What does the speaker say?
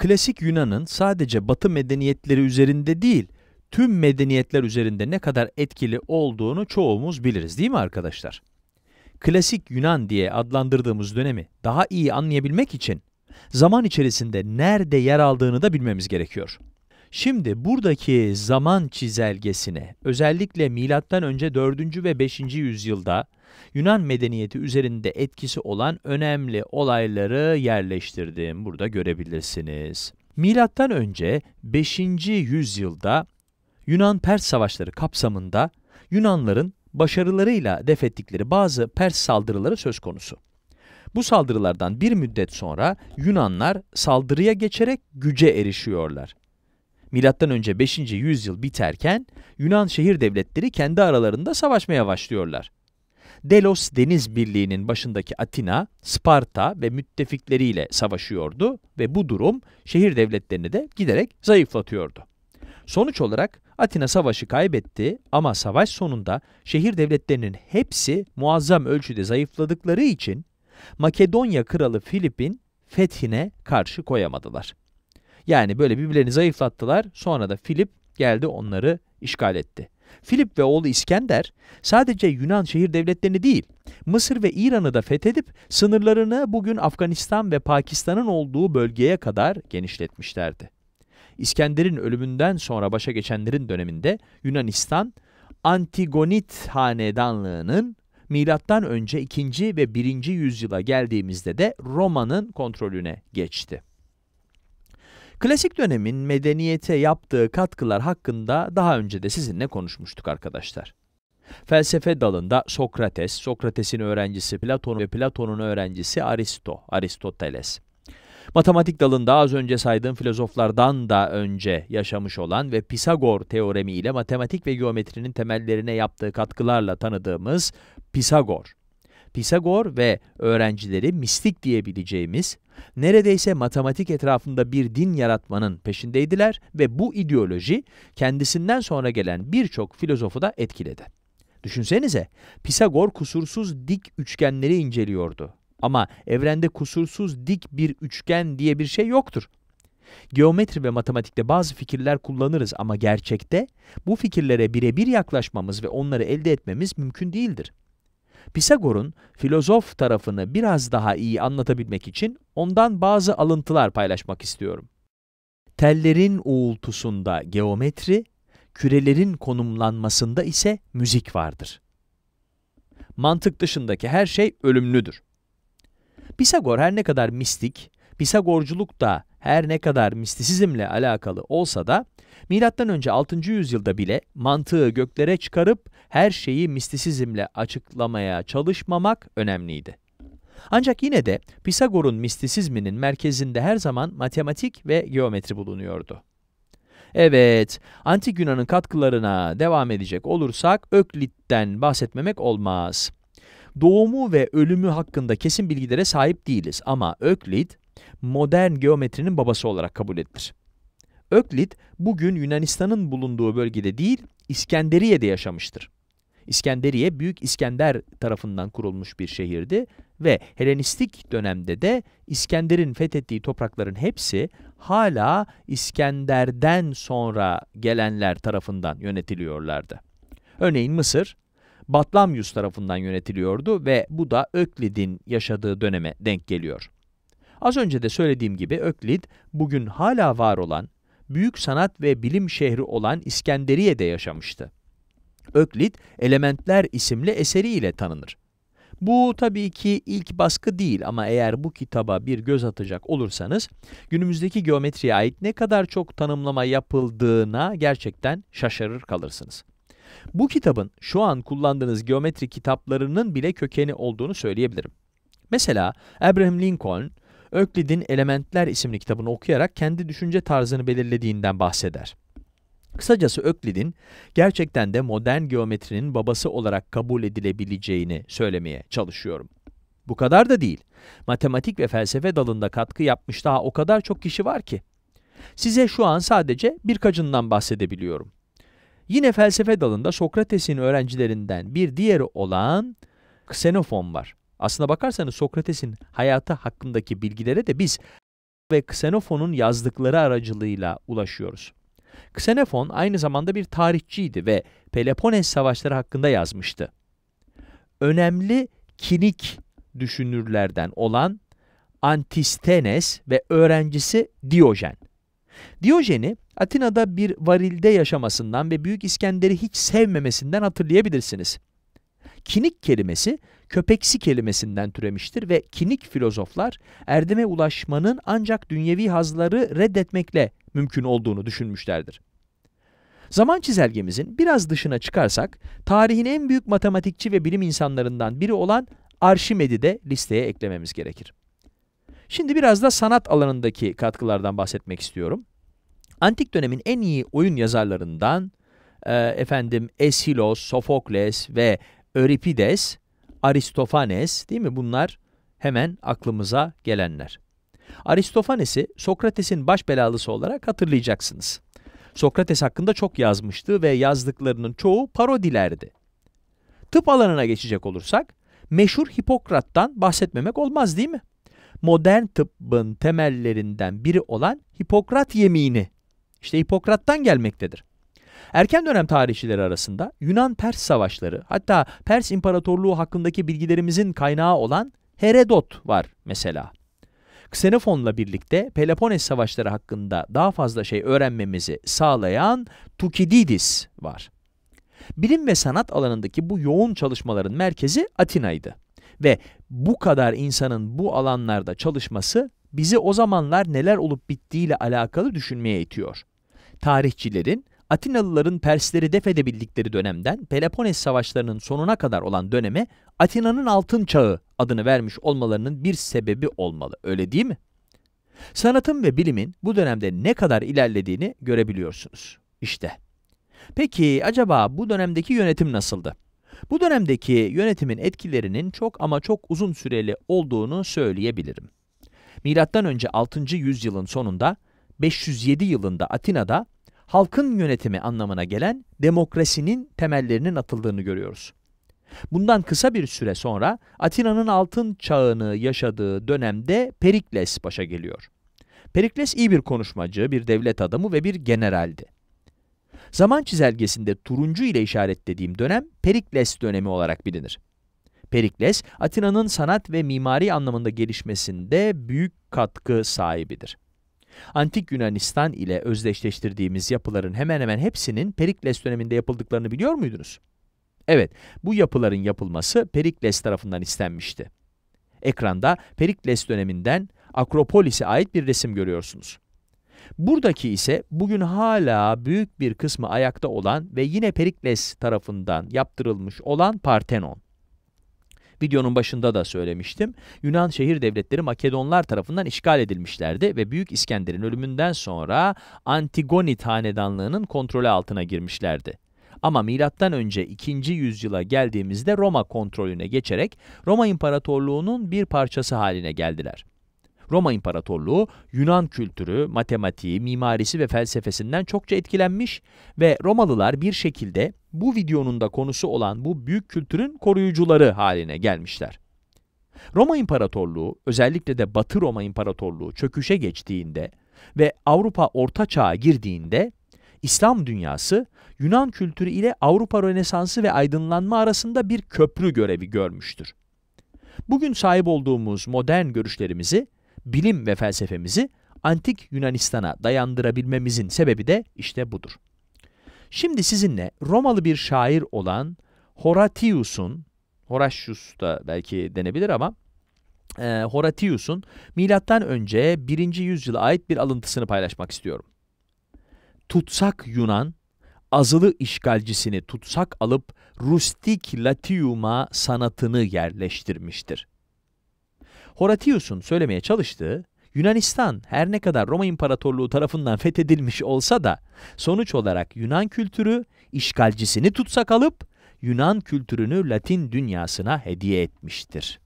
klasik Yunan'ın sadece batı medeniyetleri üzerinde değil, tüm medeniyetler üzerinde ne kadar etkili olduğunu çoğumuz biliriz değil mi arkadaşlar? Klasik Yunan diye adlandırdığımız dönemi daha iyi anlayabilmek için zaman içerisinde nerede yer aldığını da bilmemiz gerekiyor. Şimdi buradaki zaman çizelgesine özellikle milattan önce 4. ve 5. yüzyılda Yunan medeniyeti üzerinde etkisi olan önemli olayları yerleştirdim. Burada görebilirsiniz. Milattan önce 5. yüzyılda Yunan-Pers savaşları kapsamında Yunanların başarılarıyla defettikleri bazı Pers saldırıları söz konusu. Bu saldırılardan bir müddet sonra Yunanlar saldırıya geçerek güce erişiyorlar. Milattan önce 5. yüzyıl biterken Yunan şehir devletleri kendi aralarında savaşmaya başlıyorlar. Delos Deniz Birliği'nin başındaki Atina, Sparta ve müttefikleriyle savaşıyordu ve bu durum şehir devletlerini de giderek zayıflatıyordu. Sonuç olarak Atina savaşı kaybetti ama savaş sonunda şehir devletlerinin hepsi muazzam ölçüde zayıfladıkları için Makedonya kralı Filip'in fethine karşı koyamadılar. Yani böyle birbirlerini zayıflattılar. Sonra da Filip geldi onları işgal etti. Filip ve oğlu İskender sadece Yunan şehir devletlerini değil, Mısır ve İran'ı da fethedip sınırlarını bugün Afganistan ve Pakistan'ın olduğu bölgeye kadar genişletmişlerdi. İskender'in ölümünden sonra başa geçenlerin döneminde Yunanistan, Antigonit hanedanlığının milattan önce 2. ve 1. yüzyıla geldiğimizde de Roma'nın kontrolüne geçti. Klasik dönemin medeniyete yaptığı katkılar hakkında daha önce de sizinle konuşmuştuk arkadaşlar. Felsefe dalında Sokrates, Sokrates'in öğrencisi Platon ve Platon'un öğrencisi Aristo, Aristoteles. Matematik dalında az önce saydığım filozoflardan da önce yaşamış olan ve Pisagor teoremi ile matematik ve geometrinin temellerine yaptığı katkılarla tanıdığımız Pisagor. Pisagor ve öğrencileri mistik diyebileceğimiz, neredeyse matematik etrafında bir din yaratmanın peşindeydiler ve bu ideoloji kendisinden sonra gelen birçok filozofu da etkiledi. Düşünsenize, Pisagor kusursuz dik üçgenleri inceliyordu. Ama evrende kusursuz dik bir üçgen diye bir şey yoktur. Geometri ve matematikte bazı fikirler kullanırız ama gerçekte bu fikirlere birebir yaklaşmamız ve onları elde etmemiz mümkün değildir. Pisagor'un filozof tarafını biraz daha iyi anlatabilmek için ondan bazı alıntılar paylaşmak istiyorum. Tellerin uğultusunda geometri, kürelerin konumlanmasında ise müzik vardır. Mantık dışındaki her şey ölümlüdür. Pisagor her ne kadar mistik, Pisagorculuk da her ne kadar mistisizmle alakalı olsa da M.Ö. 6. yüzyılda bile mantığı göklere çıkarıp her şeyi mistisizmle açıklamaya çalışmamak önemliydi. Ancak yine de Pisagor'un mistisizminin merkezinde her zaman matematik ve geometri bulunuyordu. Evet, Antik Yunan'ın katkılarına devam edecek olursak Öklit'ten bahsetmemek olmaz. Doğumu ve ölümü hakkında kesin bilgilere sahip değiliz ama Öklit, modern geometrinin babası olarak kabul edilir. Öklit bugün Yunanistan'ın bulunduğu bölgede değil İskenderiye'de yaşamıştır. İskenderiye Büyük İskender tarafından kurulmuş bir şehirdi ve Helenistik dönemde de İskender'in fethettiği toprakların hepsi hala İskender'den sonra gelenler tarafından yönetiliyorlardı. Örneğin Mısır, Batlamyus tarafından yönetiliyordu ve bu da Öklid'in yaşadığı döneme denk geliyor. Az önce de söylediğim gibi Öklid, bugün hala var olan, büyük sanat ve bilim şehri olan İskenderiye'de yaşamıştı. Öklid, Elementler isimli eseriyle tanınır. Bu tabii ki ilk baskı değil ama eğer bu kitaba bir göz atacak olursanız günümüzdeki geometriye ait ne kadar çok tanımlama yapıldığına gerçekten şaşırır kalırsınız. Bu kitabın şu an kullandığınız geometri kitaplarının bile kökeni olduğunu söyleyebilirim. Mesela Abraham Lincoln Öklid'in Elementler isimli kitabını okuyarak kendi düşünce tarzını belirlediğinden bahseder. Kısacası Öklid'in gerçekten de modern geometrinin babası olarak kabul edilebileceğini söylemeye çalışıyorum. Bu kadar da değil. Matematik ve felsefe dalında katkı yapmış daha o kadar çok kişi var ki. Size şu an sadece birkaçından bahsedebiliyorum. Yine felsefe dalında Sokrates'in öğrencilerinden bir diğeri olan Ksenofon var. Aslına bakarsanız Sokrates'in hayatı hakkındaki bilgilere de biz ve Xenofon'un yazdıkları aracılığıyla ulaşıyoruz. Xenofon aynı zamanda bir tarihçiydi ve Peloponnes savaşları hakkında yazmıştı. Önemli kinik düşünürlerden olan Antistenes ve öğrencisi Diyojen. Diyojen'i Atina'da bir varilde yaşamasından ve Büyük İskender'i hiç sevmemesinden hatırlayabilirsiniz. Kinik kelimesi köpeksi kelimesinden türemiştir ve kinik filozoflar erdeme ulaşmanın ancak dünyevi hazları reddetmekle mümkün olduğunu düşünmüşlerdir. Zaman çizelgemizin biraz dışına çıkarsak, tarihin en büyük matematikçi ve bilim insanlarından biri olan Arşimed'i de listeye eklememiz gerekir. Şimdi biraz da sanat alanındaki katkılardan bahsetmek istiyorum. Antik dönemin en iyi oyun yazarlarından e, efendim Esilos, Sofokles ve Euripides Aristofanes değil mi? Bunlar hemen aklımıza gelenler. Aristofanes'i Sokrates'in baş belalısı olarak hatırlayacaksınız. Sokrates hakkında çok yazmıştı ve yazdıklarının çoğu parodilerdi. Tıp alanına geçecek olursak, meşhur Hipokrat'tan bahsetmemek olmaz değil mi? Modern tıbbın temellerinden biri olan Hipokrat yemini, işte Hipokrat'tan gelmektedir. Erken dönem tarihçileri arasında Yunan-Pers savaşları hatta Pers İmparatorluğu hakkındaki bilgilerimizin kaynağı olan Herodot var mesela. Xenofon'la birlikte Peloponnes savaşları hakkında daha fazla şey öğrenmemizi sağlayan Tukididis var. Bilim ve sanat alanındaki bu yoğun çalışmaların merkezi Atina'ydı. Ve bu kadar insanın bu alanlarda çalışması bizi o zamanlar neler olup bittiğiyle alakalı düşünmeye itiyor. Tarihçilerin Atinalıların Persleri def edebildikleri dönemden Peloponnes savaşlarının sonuna kadar olan döneme Atina'nın altın çağı adını vermiş olmalarının bir sebebi olmalı. Öyle değil mi? Sanatın ve bilimin bu dönemde ne kadar ilerlediğini görebiliyorsunuz. İşte. Peki acaba bu dönemdeki yönetim nasıldı? Bu dönemdeki yönetimin etkilerinin çok ama çok uzun süreli olduğunu söyleyebilirim. Milattan önce 6. yüzyılın sonunda 507 yılında Atina'da halkın yönetimi anlamına gelen demokrasinin temellerinin atıldığını görüyoruz. Bundan kısa bir süre sonra Atina'nın altın çağını yaşadığı dönemde Perikles başa geliyor. Perikles iyi bir konuşmacı, bir devlet adamı ve bir generaldi. Zaman çizelgesinde turuncu ile işaretlediğim dönem Perikles dönemi olarak bilinir. Perikles, Atina'nın sanat ve mimari anlamında gelişmesinde büyük katkı sahibidir. Antik Yunanistan ile özdeşleştirdiğimiz yapıların hemen hemen hepsinin Perikles döneminde yapıldıklarını biliyor muydunuz? Evet, bu yapıların yapılması Perikles tarafından istenmişti. Ekranda Perikles döneminden Akropolis'e ait bir resim görüyorsunuz. Buradaki ise bugün hala büyük bir kısmı ayakta olan ve yine Perikles tarafından yaptırılmış olan Partenon. Videonun başında da söylemiştim. Yunan şehir devletleri Makedonlar tarafından işgal edilmişlerdi ve Büyük İskender'in ölümünden sonra Antigonit hanedanlığının kontrolü altına girmişlerdi. Ama milattan önce 2. yüzyıla geldiğimizde Roma kontrolüne geçerek Roma İmparatorluğu'nun bir parçası haline geldiler. Roma İmparatorluğu Yunan kültürü, matematiği, mimarisi ve felsefesinden çokça etkilenmiş ve Romalılar bir şekilde bu videonun da konusu olan bu büyük kültürün koruyucuları haline gelmişler. Roma İmparatorluğu, özellikle de Batı Roma İmparatorluğu çöküşe geçtiğinde ve Avrupa Orta Çağ'a girdiğinde İslam dünyası Yunan kültürü ile Avrupa Rönesansı ve aydınlanma arasında bir köprü görevi görmüştür. Bugün sahip olduğumuz modern görüşlerimizi bilim ve felsefemizi antik Yunanistan'a dayandırabilmemizin sebebi de işte budur. Şimdi sizinle Romalı bir şair olan Horatius'un, Horatius da belki denebilir ama e, Horatius'un milattan önce 1. yüzyıla ait bir alıntısını paylaşmak istiyorum. Tutsak Yunan, azılı işgalcisini tutsak alıp rustik latiuma sanatını yerleştirmiştir. Horatius'un söylemeye çalıştığı, Yunanistan her ne kadar Roma İmparatorluğu tarafından fethedilmiş olsa da sonuç olarak Yunan kültürü işgalcisini tutsak alıp Yunan kültürünü Latin dünyasına hediye etmiştir.